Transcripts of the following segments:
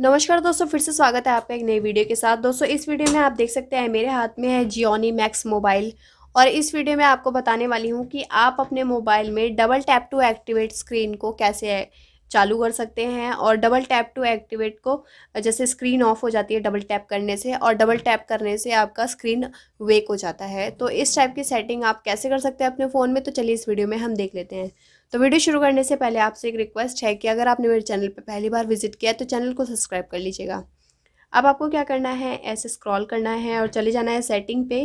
नमस्कार दोस्तों फिर से स्वागत है आपका एक नई वीडियो के साथ दोस्तों इस वीडियो में आप देख सकते हैं मेरे हाथ में है जियोनी मैक्स मोबाइल और इस वीडियो में आपको बताने वाली हूँ कि आप अपने मोबाइल में double tap to activate screen को कैसे चालू कर सकते हैं और डबल टैप टू एक्टिवेट को जैसे स्क्रीन ऑफ हो जाती है डबल टैप करने से और डबल टैप करने से आपका स्क्रीन वेक हो जाता है तो इस टाइप की सेटिंग आप कैसे कर सकते हैं अपने फ़ोन में तो चलिए इस वीडियो में हम देख लेते हैं तो वीडियो शुरू करने से पहले आपसे एक रिक्वेस्ट है कि अगर आपने मेरे चैनल पर पहली बार विजिट किया तो चैनल को सब्सक्राइब कर लीजिएगा अब आपको क्या करना है ऐसे स्क्रॉल करना है और चले जाना है सेटिंग पे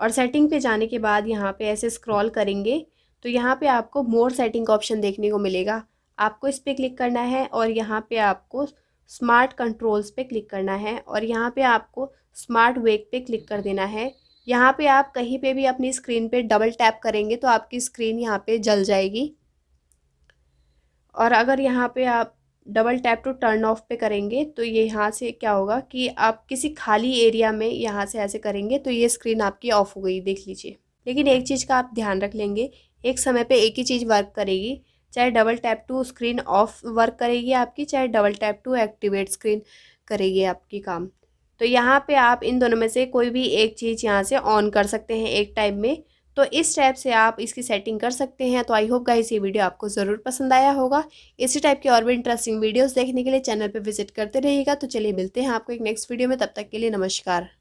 और सेटिंग पे जाने के बाद यहाँ पे ऐसे स्क्रॉल करेंगे तो यहाँ पे आपको मोर सेटिंग का ऑप्शन देखने को मिलेगा आपको इस पर क्लिक करना है और यहाँ पे आपको स्मार्ट कंट्रोल्स पे क्लिक करना है और यहाँ पे आपको स्मार्ट वेक पे क्लिक कर देना है यहाँ पे आप कहीं पे भी अपनी स्क्रीन पे डबल टैप करेंगे तो आपकी स्क्रीन यहाँ पे जल जाएगी और अगर यहाँ पे आप double tap to turn off पे करेंगे तो ये यहाँ से क्या होगा कि आप किसी खाली एरिया में यहाँ से ऐसे करेंगे तो ये स्क्रीन आपकी ऑफ हो गई देख लीजिए लेकिन एक चीज़ का आप ध्यान रख लेंगे एक समय पे एक ही चीज़ वर्क करेगी चाहे double tap to screen off work करेगी आपकी चाहे double tap to activate screen करेगी आपकी काम तो यहाँ पे आप इन दोनों में से कोई भी एक चीज़ यहाँ से ऑन कर सकते हैं एक टाइम में तो इस टाइप से आप इसकी सेटिंग कर सकते हैं तो आई होप गाइस ये वीडियो आपको ज़रूर पसंद आया होगा इसी टाइप के और भी इंटरेस्टिंग वीडियोस देखने के लिए चैनल पे विजिट करते रहिएगा तो चलिए मिलते हैं आपको एक नेक्स्ट वीडियो में तब तक के लिए नमस्कार